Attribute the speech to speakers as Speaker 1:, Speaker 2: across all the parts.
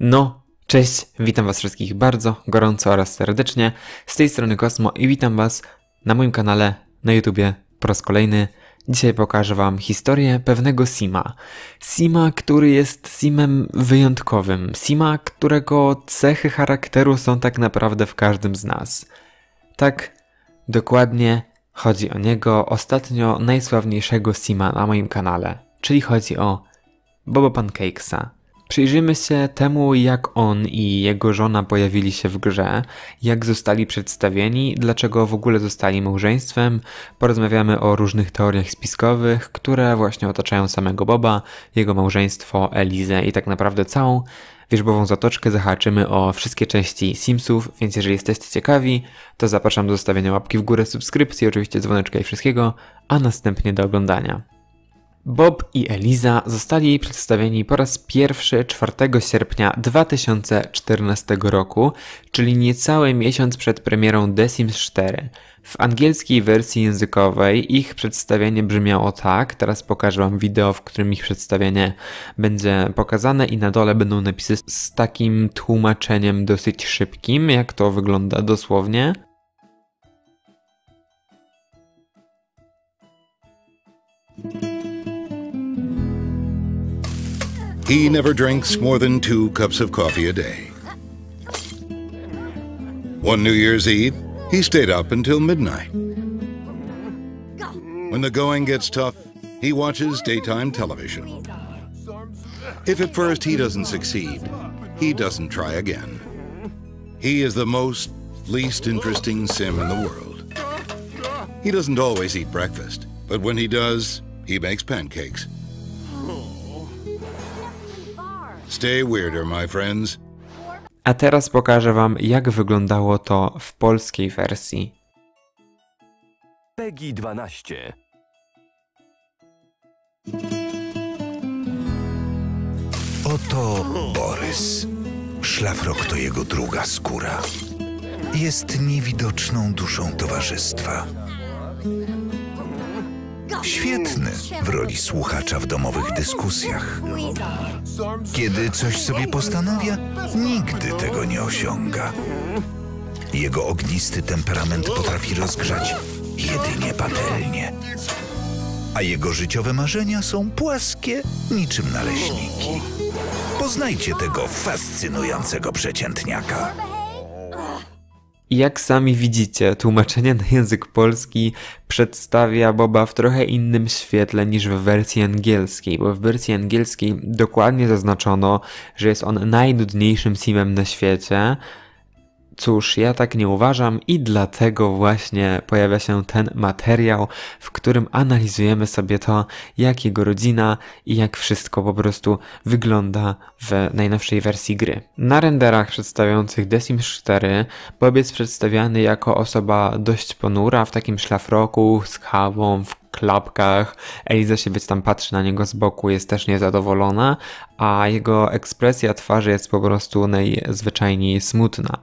Speaker 1: No, cześć, witam Was wszystkich bardzo gorąco oraz serdecznie. Z tej strony Kosmo i witam Was na moim kanale na YouTubie po raz kolejny. Dzisiaj pokażę Wam historię pewnego Sima. Sima, który jest Simem wyjątkowym. Sima, którego cechy charakteru są tak naprawdę w każdym z nas. Tak, dokładnie chodzi o niego, ostatnio najsławniejszego Sima na moim kanale, czyli chodzi o Bobo Pancakesa. Przyjrzyjmy się temu, jak on i jego żona pojawili się w grze, jak zostali przedstawieni, dlaczego w ogóle zostali małżeństwem, porozmawiamy o różnych teoriach spiskowych, które właśnie otaczają samego Boba, jego małżeństwo, Elizę i tak naprawdę całą wierzbową zatoczkę zahaczymy o wszystkie części Simsów, więc jeżeli jesteście ciekawi, to zapraszam do zostawienia łapki w górę, subskrypcji, oczywiście dzwoneczka i wszystkiego, a następnie do oglądania. Bob i Eliza zostali przedstawieni po raz pierwszy 4 sierpnia 2014 roku, czyli niecały miesiąc przed premierą The Sims 4. W angielskiej wersji językowej ich przedstawienie brzmiało tak, teraz pokażę wam wideo, w którym ich przedstawienie będzie pokazane i na dole będą napisy z takim tłumaczeniem dosyć szybkim, jak to wygląda dosłownie. He never drinks more than two cups of coffee a day. One New Year's Eve, he stayed up until midnight. When the going gets tough, he watches daytime television. If at first he doesn't succeed, he doesn't try again. He is the most least interesting sim in the world. He doesn't always eat breakfast, but when he does, he makes pancakes. Stay weirder, my friends. A teraz pokażę wam jak wyglądało to w polskiej wersji. Peggy 12. Oto Borys. Szlafrok to jego druga skóra. Jest niewidoczną duszą towarzystwa. Świetny w roli słuchacza w domowych dyskusjach. Kiedy coś sobie postanawia, nigdy tego nie osiąga. Jego ognisty temperament potrafi rozgrzać jedynie patelnie. A jego życiowe marzenia są płaskie, niczym naleśniki. Poznajcie tego fascynującego przeciętniaka. I jak sami widzicie, tłumaczenie na język polski przedstawia Boba w trochę innym świetle niż w wersji angielskiej, bo w wersji angielskiej dokładnie zaznaczono, że jest on najnudniejszym simem na świecie, Cóż, ja tak nie uważam i dlatego właśnie pojawia się ten materiał, w którym analizujemy sobie to, jak jego rodzina i jak wszystko po prostu wygląda w najnowszej wersji gry. Na renderach przedstawiających The Sims 4 Bob jest przedstawiany jako osoba dość ponura, w takim szlafroku, z kawą, w klapkach. Eliza się być tam patrzy na niego z boku, jest też niezadowolona, a jego ekspresja twarzy jest po prostu najzwyczajniej smutna.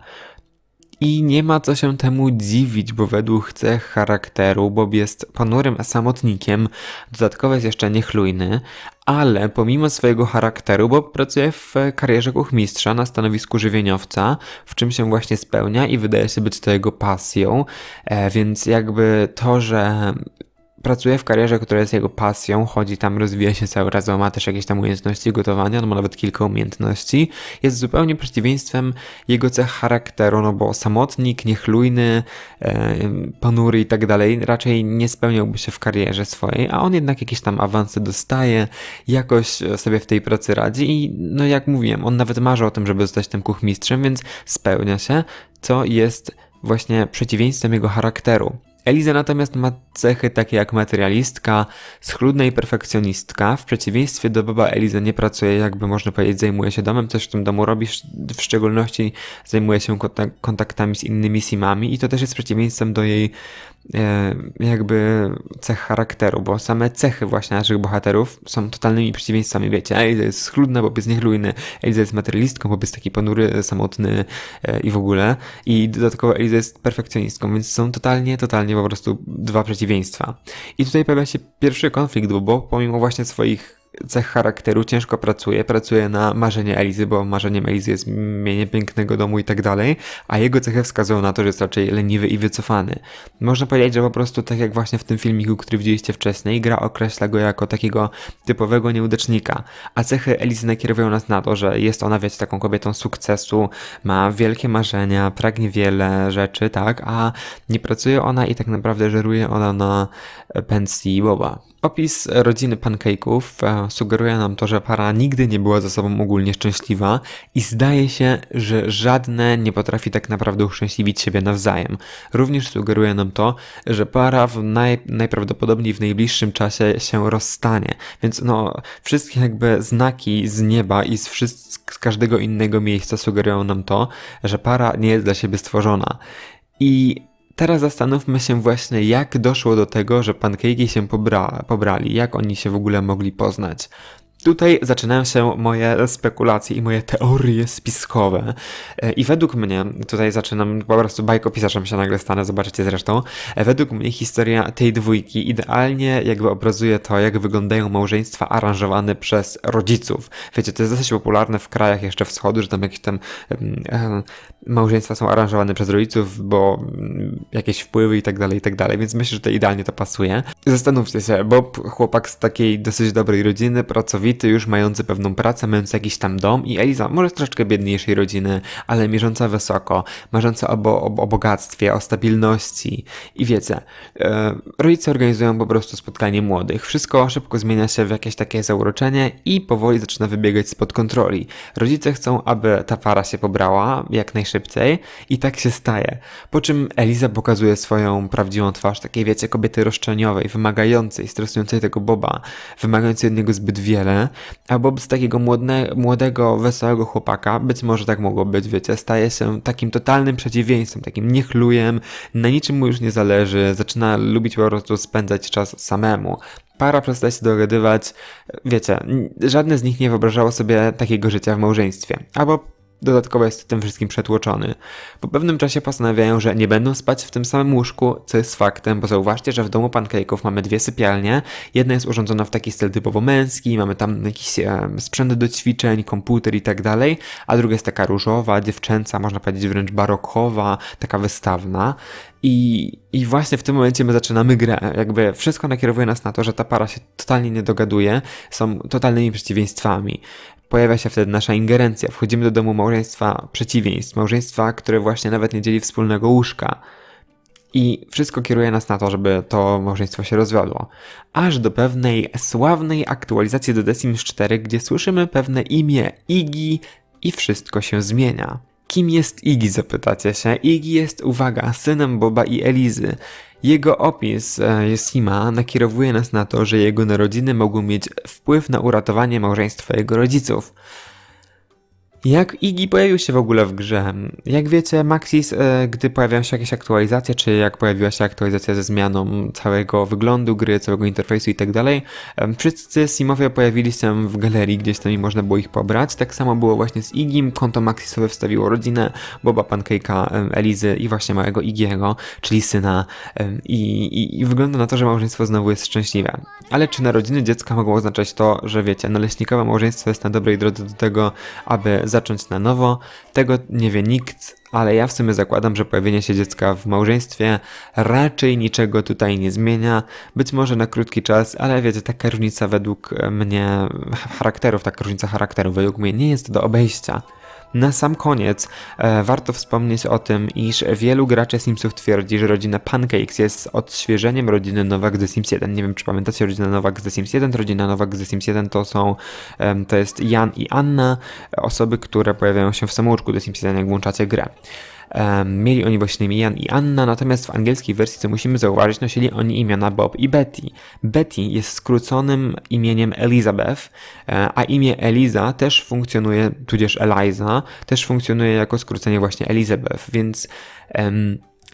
Speaker 1: I nie ma co się temu dziwić, bo według cech charakteru Bob jest ponurym samotnikiem, dodatkowo jest jeszcze niechlujny, ale pomimo swojego charakteru Bob pracuje w karierze kuchmistrza na stanowisku żywieniowca, w czym się właśnie spełnia i wydaje się być to jego pasją, e, więc jakby to, że pracuje w karierze, która jest jego pasją, chodzi tam, rozwija się cały czas, ma też jakieś tam umiejętności gotowania, no ma nawet kilka umiejętności. Jest zupełnie przeciwieństwem jego cech charakteru, no bo samotnik, niechlujny, e, panury i tak dalej raczej nie spełniałby się w karierze swojej, a on jednak jakieś tam awanse dostaje, jakoś e, sobie w tej pracy radzi i no jak mówiłem, on nawet marzy o tym, żeby zostać tym kuchmistrzem, więc spełnia się, co jest właśnie przeciwieństwem jego charakteru. Eliza natomiast ma cechy takie jak materialistka, schludna i perfekcjonistka. W przeciwieństwie do Boba Eliza nie pracuje, jakby można powiedzieć, zajmuje się domem, coś w tym domu robi, w szczególności zajmuje się kontaktami z innymi simami i to też jest przeciwieństwem do jej E, jakby cech charakteru, bo same cechy właśnie naszych bohaterów są totalnymi przeciwieństwami, wiecie, Eliza jest schludna, bo jest niechlujny, Eliza jest materialistką, bo jest taki ponury, samotny e, i w ogóle i dodatkowo Eliza jest perfekcjonistką, więc są totalnie, totalnie po prostu dwa przeciwieństwa. I tutaj pojawia się pierwszy konflikt, bo Bob pomimo właśnie swoich cech charakteru, ciężko pracuje, pracuje na marzenie Elizy, bo marzeniem Elizy jest mienie pięknego domu i tak dalej, a jego cechy wskazują na to, że jest raczej leniwy i wycofany. Można powiedzieć, że po prostu tak jak właśnie w tym filmiku, który widzieliście wcześniej, gra określa go jako takiego typowego nieudecznika, a cechy Elizy nakierowują nas na to, że jest ona, wiecie, taką kobietą sukcesu, ma wielkie marzenia, pragnie wiele rzeczy, tak, a nie pracuje ona i tak naprawdę żeruje ona na pensji Boba. Opis rodziny pancake'ów e, sugeruje nam to, że para nigdy nie była ze sobą ogólnie szczęśliwa i zdaje się, że żadne nie potrafi tak naprawdę uszczęśliwić siebie nawzajem. Również sugeruje nam to, że para w naj, najprawdopodobniej w najbliższym czasie się rozstanie. Więc no, wszystkie jakby znaki z nieba i z, wszystk, z każdego innego miejsca sugerują nam to, że para nie jest dla siebie stworzona. I Teraz zastanówmy się właśnie, jak doszło do tego, że pankejki się pobra pobrali, jak oni się w ogóle mogli poznać. Tutaj zaczynają się moje spekulacje i moje teorie spiskowe. E, I według mnie, tutaj zaczynam, po prostu bajkopisarzem się nagle stanę, zobaczycie zresztą, e, według mnie historia tej dwójki idealnie jakby obrazuje to, jak wyglądają małżeństwa aranżowane przez rodziców. Wiecie, to jest dosyć popularne w krajach jeszcze wschodu, że tam jakieś tam małżeństwa są aranżowane przez rodziców, bo mm, jakieś wpływy i tak dalej, i tak dalej, więc myślę, że to idealnie to pasuje. Zastanówcie się, Bob, chłopak z takiej dosyć dobrej rodziny, pracowity, już mający pewną pracę, mający jakiś tam dom i Eliza, może z troszeczkę biedniejszej rodziny, ale mierząca wysoko, marząca o, bo, o, o bogactwie, o stabilności i wiecie, e, rodzice organizują po prostu spotkanie młodych. Wszystko szybko zmienia się w jakieś takie zauroczenie i powoli zaczyna wybiegać spod kontroli. Rodzice chcą, aby ta para się pobrała jak najszybciej najszybciej i tak się staje. Po czym Eliza pokazuje swoją prawdziwą twarz, takiej wiecie, kobiety roszczeniowej, wymagającej, stresującej tego Boba, wymagającej od niego zbyt wiele, a Bob z takiego młodne, młodego, wesołego chłopaka, być może tak mogło być, wiecie, staje się takim totalnym przeciwieństwem, takim niechlujem, na niczym mu już nie zależy, zaczyna lubić po prostu spędzać czas samemu para przestaje się dogadywać. Wiecie, żadne z nich nie wyobrażało sobie takiego życia w małżeństwie. Albo Dodatkowo jest tym wszystkim przetłoczony. Po pewnym czasie postanawiają, że nie będą spać w tym samym łóżku, co jest faktem, bo zauważcie, że w domu pancake'ów mamy dwie sypialnie. Jedna jest urządzona w taki styl typowo męski, mamy tam jakiś um, sprzęt do ćwiczeń, komputer i tak dalej, a druga jest taka różowa, dziewczęca, można powiedzieć wręcz barokowa, taka wystawna. I, I właśnie w tym momencie my zaczynamy grę. Jakby wszystko nakierowuje nas na to, że ta para się totalnie nie dogaduje, są totalnymi przeciwieństwami. Pojawia się wtedy nasza ingerencja. Wchodzimy do domu małżeństwa przeciwieństw, małżeństwa, które właśnie nawet nie dzieli wspólnego łóżka. I wszystko kieruje nas na to, żeby to małżeństwo się rozwiodło. Aż do pewnej sławnej aktualizacji do The Sims 4, gdzie słyszymy pewne imię Iggy i wszystko się zmienia. Kim jest Iggy, zapytacie się? Iggy jest, uwaga, synem Boba i Elizy. Jego opis e, Yosima nakierowuje nas na to, że jego narodziny mogą mieć wpływ na uratowanie małżeństwa jego rodziców. Jak Iggy pojawił się w ogóle w grze? Jak wiecie, Maxis, e, gdy pojawiają się jakieś aktualizacje, czy jak pojawiła się aktualizacja ze zmianą całego wyglądu gry, całego interfejsu i tak dalej, e, wszyscy simowie pojawili się w galerii, gdzieś tam i można było ich pobrać. Tak samo było właśnie z Igim, konto Maxisowe wstawiło rodzinę Boba Pancake'a, e, Elizy i właśnie małego Igiego, czyli syna I, i, i wygląda na to, że małżeństwo znowu jest szczęśliwe. Ale czy narodziny dziecka mogą oznaczać to, że wiecie, naleśnikowe małżeństwo jest na dobrej drodze do tego, aby zacząć na nowo. Tego nie wie nikt, ale ja w sumie zakładam, że pojawienie się dziecka w małżeństwie raczej niczego tutaj nie zmienia. Być może na krótki czas, ale wiecie, taka różnica według mnie charakterów, taka różnica charakterów według mnie nie jest do obejścia. Na sam koniec e, warto wspomnieć o tym, iż wielu graczy Simsów twierdzi, że rodzina Pancakes jest odświeżeniem rodziny Nowak z Sims 1. Nie wiem, czy pamiętacie rodzinę Nowak z Sims 1. Rodzina Nowak z Sims 1 to są, e, to jest Jan i Anna, e, osoby, które pojawiają się w samouczku The Sims 1, jak włączacie grę mieli oni właśnie Jan i Anna, natomiast w angielskiej wersji, co musimy zauważyć, nosili oni imiona Bob i Betty. Betty jest skróconym imieniem Elizabeth, e, a imię Eliza też funkcjonuje, tudzież Eliza, też funkcjonuje jako skrócenie właśnie Elizabeth, więc...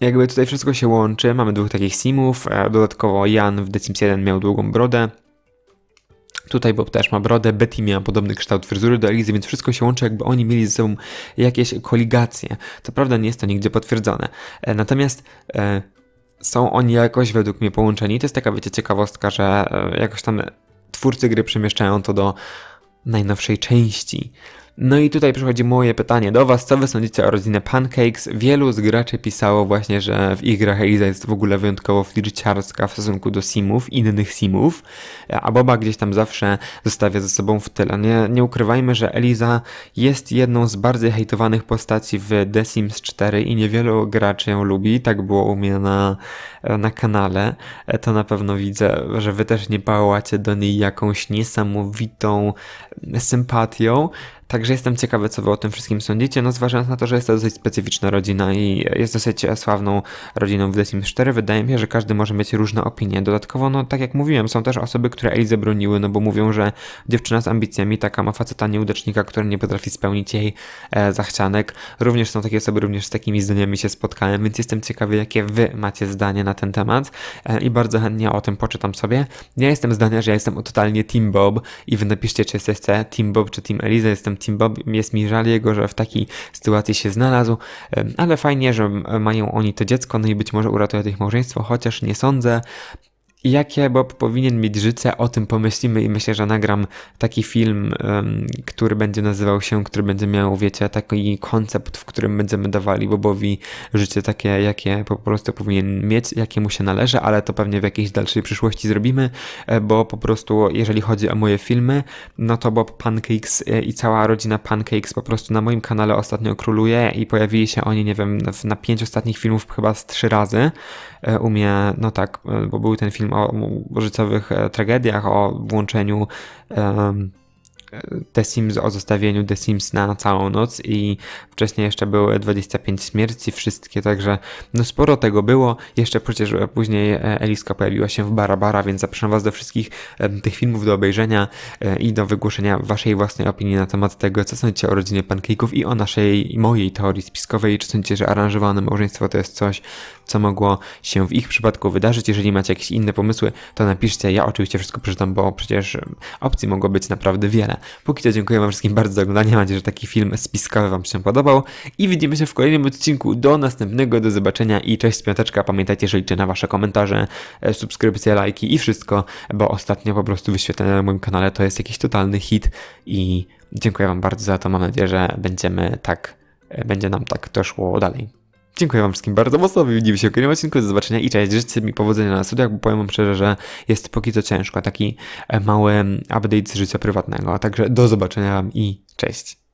Speaker 1: jakby tutaj wszystko się łączy, mamy dwóch takich simów, e, dodatkowo Jan w The Sims 1 miał długą brodę, Tutaj Bob też ma brodę, Betty miała podobny kształt fryzury do Elizy, więc wszystko się łączy, jakby oni mieli ze sobą jakieś koligacje. Co prawda nie jest to nigdzie potwierdzone. E, natomiast e, są oni jakoś według mnie połączeni. To jest taka, wiecie, ciekawostka, że e, jakoś tam twórcy gry przemieszczają to do najnowszej części. No i tutaj przychodzi moje pytanie do Was. Co Wy sądzicie o rodzinie Pancakes? Wielu z graczy pisało właśnie, że w ich grach Eliza jest w ogóle wyjątkowo flirciarska w stosunku do simów, innych simów, a Boba gdzieś tam zawsze zostawia ze sobą w tyle. Nie, nie ukrywajmy, że Eliza jest jedną z bardziej hejtowanych postaci w The Sims 4 i niewielu graczy ją lubi. Tak było u mnie na, na kanale. To na pewno widzę, że Wy też nie pałacie do niej jakąś niesamowitą sympatią. Także jestem ciekawy, co wy o tym wszystkim sądzicie, no zważając na to, że jest to dosyć specyficzna rodzina i jest dosyć sławną rodziną w The Sims 4, wydaje mi się, że każdy może mieć różne opinie. Dodatkowo, no tak jak mówiłem, są też osoby, które Elizę broniły, no bo mówią, że dziewczyna z ambicjami taka ma faceta nieudacznika, który nie potrafi spełnić jej e, zachcianek. Również są takie osoby, również z takimi zdaniami się spotkałem, więc jestem ciekawy, jakie wy macie zdanie na ten temat e, i bardzo chętnie o tym poczytam sobie. Ja jestem zdania, że ja jestem totalnie Team Bob i wy napiszcie, czy jesteście Team Bob czy Team Eliza. Jestem trenerem Bob. Jest mi żal jego, że w takiej sytuacji się znalazł, ale fajnie, że mają oni to dziecko, no i być może uratuje ich małżeństwo, chociaż nie sądzę, jakie Bob powinien mieć życie, o tym pomyślimy i myślę, że nagram taki film, który będzie nazywał się, który będzie miał, wiecie, taki koncept, w którym będziemy dawali Bobowi życie takie, jakie po prostu powinien mieć, jakie mu się należy, ale to pewnie w jakiejś dalszej przyszłości zrobimy, e, bo po prostu jeżeli chodzi o moje filmy, no to Bob Pancakes e, i cała rodzina Pancakes po prostu na moim kanale ostatnio króluje i pojawili się oni, nie wiem, na pięć ostatnich filmów chyba z trzy razy e, u mnie, no tak, bo był ten film tym, o życiowych e, tragediach, o włączeniu um, The Sims, o zostawieniu The Sims na całą noc i wcześniej jeszcze były 25 śmierci, wszystkie, także no sporo tego było. Jeszcze przecież e, później e, Eliska pojawiła się w Barabara, więc zapraszam Was do wszystkich tych filmów do obejrzenia i do wygłoszenia Waszej własnej opinii na temat tego, co sądzicie o rodzinie pancake'ów i o naszej, mojej teorii spiskowej, czy sądzicie, że aranżowane małżeństwo to jest coś, co mogło się w ich przypadku wydarzyć. Jeżeli macie jakieś inne pomysły, to napiszcie. Ja oczywiście wszystko przeczytam, bo przecież opcji mogło być naprawdę wiele. Póki co dziękuję Wam wszystkim bardzo za oglądanie. Mam nadzieję, że taki film spiskowy Wam się podobał. I widzimy się w kolejnym odcinku. Do następnego, do zobaczenia i cześć piąteczka. Pamiętajcie, że liczę na Wasze komentarze, e, subskrypcje, lajki i wszystko, bo ostatnio po prostu wyświetlenie na moim kanale to jest jakiś totalny hit i dziękuję Wam bardzo za to. Mam nadzieję, że będziemy tak, e, będzie nam tak to szło dalej. Dziękuję wam wszystkim bardzo mocno, widzimy się w kolejnym odcinku, do zobaczenia i cześć, życzę mi powodzenia na studiach, bo powiem wam szczerze, że jest póki co ciężko, taki e, mały update z życia prywatnego, także do zobaczenia wam i cześć.